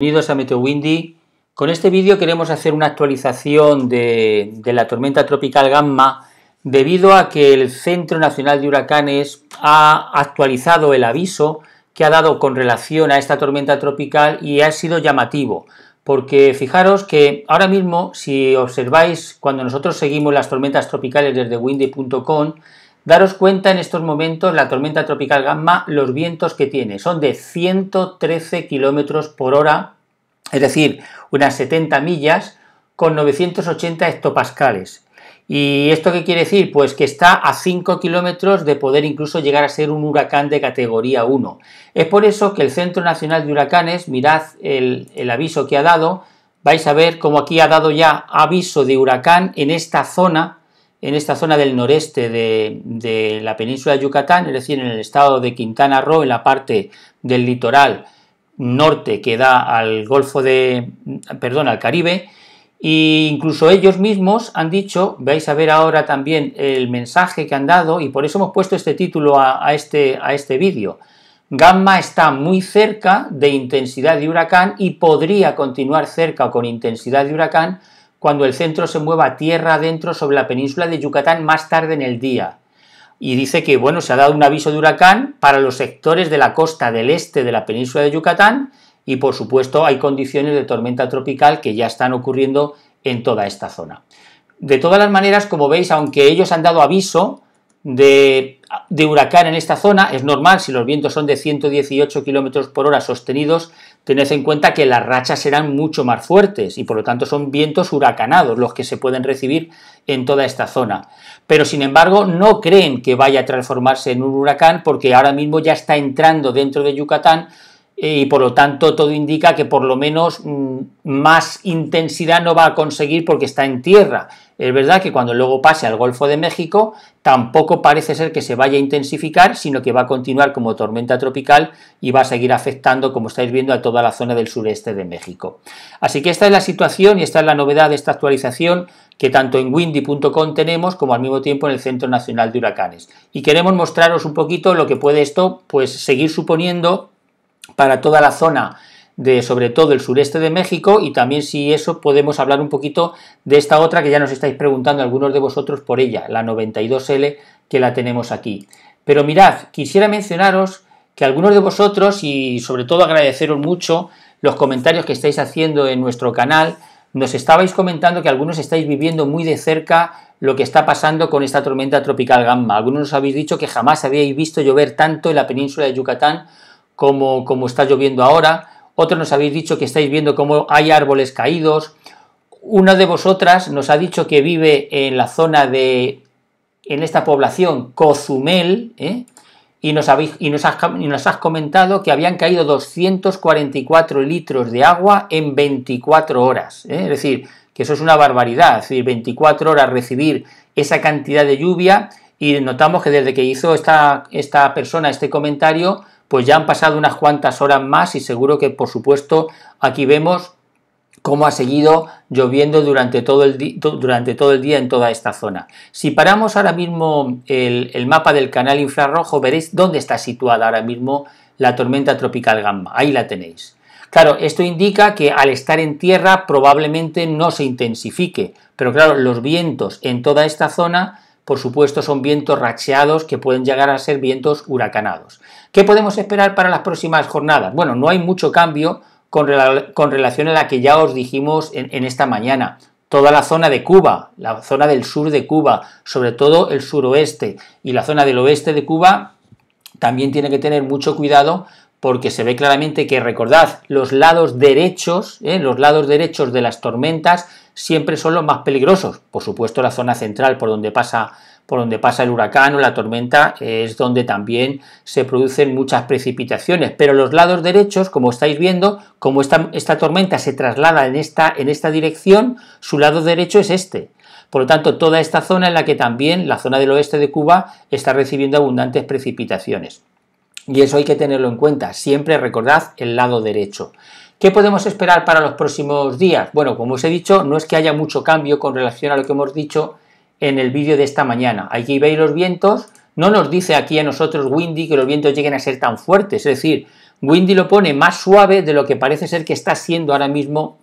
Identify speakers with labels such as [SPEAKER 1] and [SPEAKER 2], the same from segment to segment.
[SPEAKER 1] Bienvenidos a Meteo Windy. Con este vídeo queremos hacer una actualización de, de, la tormenta tropical Gamma debido a que el Centro Nacional de Huracanes ha actualizado el aviso que ha dado con relación a esta tormenta tropical y ha sido llamativo. Porque fijaros que ahora mismo, si observáis, cuando nosotros seguimos las tormentas tropicales desde windy.com, Daros cuenta en estos momentos la tormenta tropical Gamma, los vientos que tiene son de 113 kilómetros por hora, es decir, unas 70 millas con 980 hectopascales. ¿Y esto qué quiere decir? Pues que está a 5 kilómetros de poder incluso llegar a ser un huracán de categoría 1. Es por eso que el Centro Nacional de Huracanes, mirad el, el aviso que ha dado, vais a ver cómo aquí ha dado ya aviso de huracán en esta zona en esta zona del noreste de, la península de Yucatán, es decir, en el estado de Quintana Roo, en la parte del litoral norte que da al Golfo de, perdón, al Caribe, e incluso ellos mismos han dicho, vais a ver ahora también el mensaje que han dado, y por eso hemos puesto este título a, este, a este vídeo. Gamma está muy cerca de intensidad de huracán y podría continuar cerca con intensidad de huracán cuando el centro se mueva tierra adentro sobre la península de Yucatán más tarde en el día. Y dice que, bueno, se ha dado un aviso de huracán para los sectores de la costa del este de la península de Yucatán y, por supuesto, hay condiciones de tormenta tropical que ya están ocurriendo en toda esta zona. De todas las maneras, como veis, aunque ellos han dado aviso de, de huracán en esta zona, es normal si los vientos son de 118 km por hora sostenidos, tened en cuenta que las rachas serán mucho más fuertes y por lo tanto son vientos huracanados los que se pueden recibir en toda esta zona. Pero sin embargo no creen que vaya a transformarse en un huracán porque ahora mismo ya está entrando dentro de Yucatán y por lo tanto todo indica que por lo menos mm, más intensidad no va a conseguir porque está en tierra. Es verdad que cuando luego pase al Golfo de México tampoco parece ser que se vaya a intensificar, sino que va a continuar como tormenta tropical y va a seguir afectando, como estáis viendo, a toda la zona del sureste de México. Así que esta es la situación y esta es la novedad de esta actualización que tanto en windy.com tenemos como al mismo tiempo en el Centro Nacional de Huracanes. Y queremos mostraros un poquito lo que puede esto pues seguir suponiendo para toda la zona de sobre todo el sureste de México y también si eso podemos hablar un poquito de esta otra que ya nos estáis preguntando algunos de vosotros por ella, la 92L que la tenemos aquí. Pero mirad, quisiera mencionaros que algunos de vosotros y sobre todo agradeceros mucho los comentarios que estáis haciendo en nuestro canal, nos estabais comentando que algunos estáis viviendo muy de cerca lo que está pasando con esta tormenta tropical Gamma. Algunos nos habéis dicho que jamás habíais visto llover tanto en la península de Yucatán como, está lloviendo ahora, otros nos habéis dicho que estáis viendo cómo hay árboles caídos, una de vosotras nos ha dicho que vive en la zona de, en esta población, Cozumel, ¿eh? y, nos habéis, y, nos has, comentado que habían caído 244 litros de agua en 24 horas, ¿eh? es decir, que eso es una barbaridad, es decir, 24 horas recibir esa cantidad de lluvia y notamos que desde que hizo esta, esta persona este comentario, pues ya han pasado unas cuantas horas más y seguro que por supuesto aquí vemos cómo ha seguido lloviendo durante todo el, durante todo el día en toda esta zona. Si paramos ahora mismo el mapa del canal infrarrojo, veréis dónde está situada ahora mismo la tormenta tropical Gamma. Ahí la tenéis. Claro, esto indica que al estar en tierra probablemente no se intensifique, pero claro, los vientos en toda esta zona por supuesto, son vientos racheados que pueden llegar a ser vientos huracanados. ¿Qué podemos esperar para las próximas jornadas? Bueno, no hay mucho cambio con, relación a la que ya os dijimos en, esta mañana toda la zona de Cuba, la zona del sur de Cuba, sobre todo el suroeste y la zona del oeste de Cuba, también tiene que tener mucho cuidado porque se ve claramente que, recordad, los lados derechos, ¿eh? los lados derechos de las tormentas siempre son los más peligrosos. Por supuesto, la zona central por donde pasa por donde pasa el huracán o la tormenta es donde también se producen muchas precipitaciones, pero los lados derechos, como estáis viendo, como esta, tormenta se traslada en esta, en esta dirección, su lado derecho es este. Por lo tanto, toda esta zona en la que también la zona del oeste de Cuba está recibiendo abundantes precipitaciones. Y eso hay que tenerlo en cuenta. Siempre recordad el lado derecho. ¿Qué podemos esperar para los próximos días? Bueno, como os he dicho, no es que haya mucho cambio con relación a lo que hemos dicho en el vídeo de esta mañana. Aquí veis los vientos, no nos dice aquí a nosotros Windy que los vientos lleguen a ser tan fuertes, es decir, Windy lo pone más suave de lo que parece ser que está siendo ahora mismo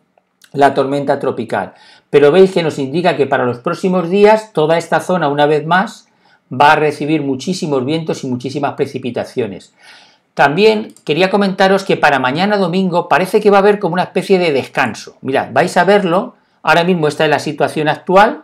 [SPEAKER 1] la tormenta tropical. Pero veis que nos indica que para los próximos días toda esta zona, una vez más, va a recibir muchísimos vientos y muchísimas precipitaciones. También quería comentaros que para mañana domingo parece que va a haber como una especie de descanso. Mirad, vais a verlo. Ahora mismo está en la situación actual,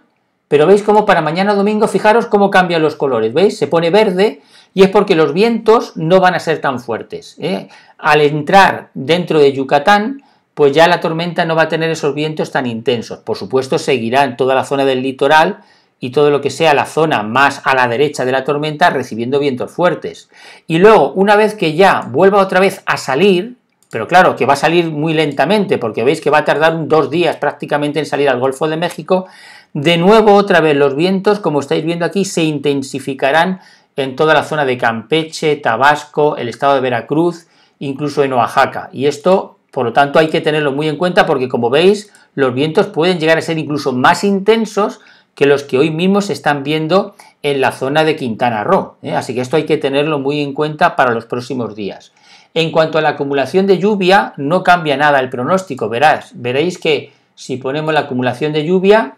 [SPEAKER 1] pero veis cómo para mañana domingo, fijaros cómo cambian los colores, ¿veis? Se pone verde y es porque los vientos no van a ser tan fuertes. ¿eh? Al entrar dentro de Yucatán, pues ya la tormenta no va a tener esos vientos tan intensos. Por supuesto, seguirá en toda la zona del litoral, y todo lo que sea la zona más a la derecha de la tormenta recibiendo vientos fuertes. Y luego, una vez que ya vuelva otra vez a salir, pero claro, que va a salir muy lentamente, porque veis que va a tardar dos días prácticamente en salir al Golfo de México, de nuevo otra vez los vientos, como estáis viendo aquí, se intensificarán en toda la zona de Campeche, Tabasco, el estado de Veracruz, incluso en Oaxaca. Y esto, por lo tanto, hay que tenerlo muy en cuenta porque, como veis, los vientos pueden llegar a ser incluso más intensos que los que hoy mismo se están viendo en la zona de Quintana Roo. ¿eh? Así que esto hay que tenerlo muy en cuenta para los próximos días. En cuanto a la acumulación de lluvia, no cambia nada el pronóstico, verás. Veréis que si ponemos la acumulación de lluvia,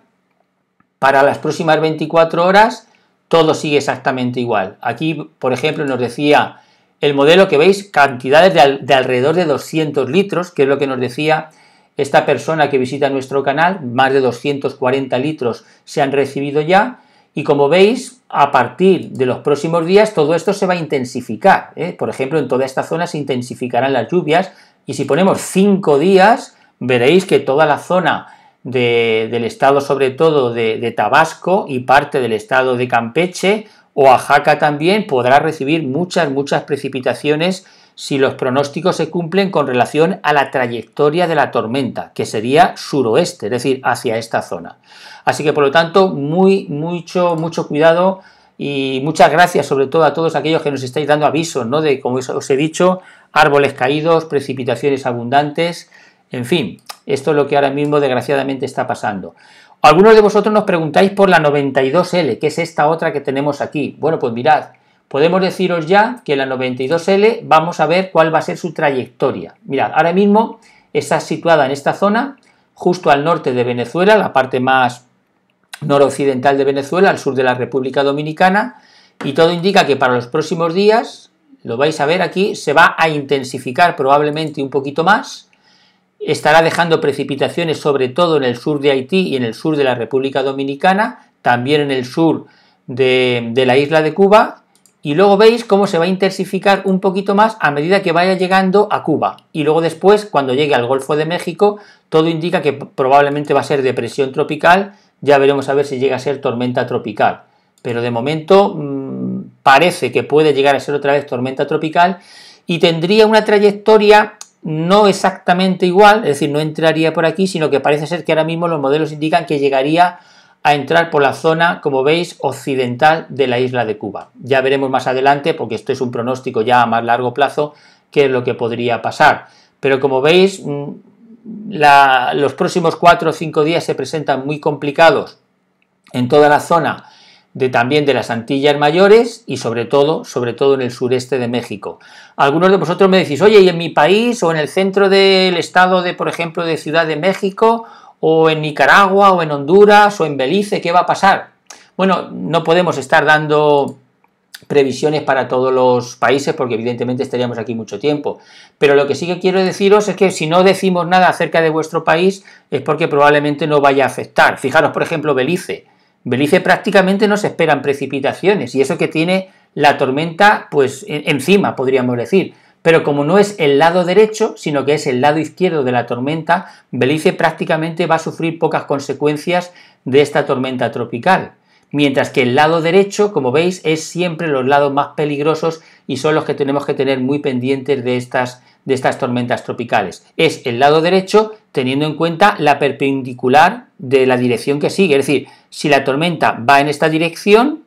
[SPEAKER 1] para las próximas 24 horas, todo sigue exactamente igual. Aquí, por ejemplo, nos decía el modelo que veis, cantidades de, de alrededor de 200 litros, que es lo que nos decía esta persona que visita nuestro canal, más de 240 litros se han recibido ya y como veis, a partir de los próximos días todo esto se va a intensificar. ¿eh? Por ejemplo, en toda esta zona se intensificarán las lluvias y si ponemos 5 días, veréis que toda la zona del estado sobre todo de, de Tabasco y parte del estado de Campeche, Oaxaca también podrá recibir muchas, muchas precipitaciones si los pronósticos se cumplen con relación a la trayectoria de la tormenta, que sería suroeste, es decir, hacia esta zona. Así que por lo tanto, muy, mucho, mucho cuidado y muchas gracias sobre todo a todos aquellos que nos estáis dando avisos, ¿no? De, como os he dicho, árboles caídos, precipitaciones abundantes, en fin, esto es lo que ahora mismo desgraciadamente está pasando. Algunos de vosotros nos preguntáis por la 92L, que es esta otra que tenemos aquí. Bueno, pues mirad, podemos deciros ya que la 92L vamos a ver cuál va a ser su trayectoria. Mirad, ahora mismo está situada en esta zona, justo al norte de Venezuela, la parte más noroccidental de Venezuela, al sur de la República Dominicana, y todo indica que para los próximos días, lo vais a ver aquí, se va a intensificar probablemente un poquito más, estará dejando precipitaciones sobre todo en el sur de Haití y en el sur de la República Dominicana, también en el sur de, de la isla de Cuba, y luego veis cómo se va a intensificar un poquito más a medida que vaya llegando a Cuba. Y luego después, cuando llegue al Golfo de México, todo indica que probablemente va a ser depresión tropical, ya veremos a ver si llega a ser tormenta tropical. Pero de momento mm, parece que puede llegar a ser otra vez tormenta tropical y tendría una trayectoria no exactamente igual, es decir, no entraría por aquí, sino que parece ser que ahora mismo los modelos indican que llegaría a entrar por la zona, como veis, occidental de la isla de Cuba. Ya veremos más adelante, porque esto es un pronóstico ya a más largo plazo, qué es lo que podría pasar. Pero como veis, mm, los próximos cuatro o cinco días se presentan muy complicados en toda la zona de también de las Antillas Mayores y sobre todo, sobre todo en el sureste de México. Algunos de vosotros me decís, oye, ¿y en mi país o en el centro del estado de, por ejemplo, de Ciudad de México o en Nicaragua o en Honduras o en Belice, ¿qué va a pasar? Bueno, no podemos estar dando previsiones para todos los países porque evidentemente estaríamos aquí mucho tiempo. Pero lo que sí que quiero deciros es que si no decimos nada acerca de vuestro país es porque probablemente no vaya a afectar. Fijaros, por ejemplo, Belice. Belice prácticamente no se esperan precipitaciones y eso que tiene la tormenta pues encima, podríamos decir pero como no es el lado derecho, sino que es el lado izquierdo de la tormenta, Belice prácticamente va a sufrir pocas consecuencias de esta tormenta tropical. Mientras que el lado derecho, como veis, es siempre los lados más peligrosos y son los que tenemos que tener muy pendientes de estas, de estas tormentas tropicales. Es el lado derecho teniendo en cuenta la perpendicular de la dirección que sigue. Es decir, si la tormenta va en esta dirección,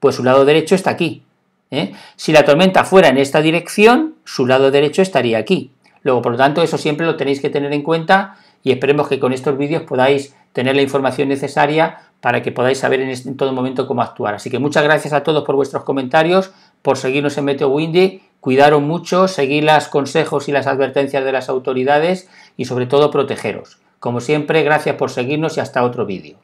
[SPEAKER 1] pues su lado derecho está aquí. ¿eh? Si la tormenta fuera en esta dirección, su lado derecho estaría aquí. Luego, por lo tanto, eso siempre lo tenéis que tener en cuenta y esperemos que con estos vídeos podáis tener la información necesaria para que podáis saber en, todo momento cómo actuar. Así que muchas gracias a todos por vuestros comentarios, por seguirnos en Meteo Windy, cuidaros mucho, seguid los consejos y las advertencias de las autoridades y sobre todo protegeros. Como siempre, gracias por seguirnos y hasta otro vídeo.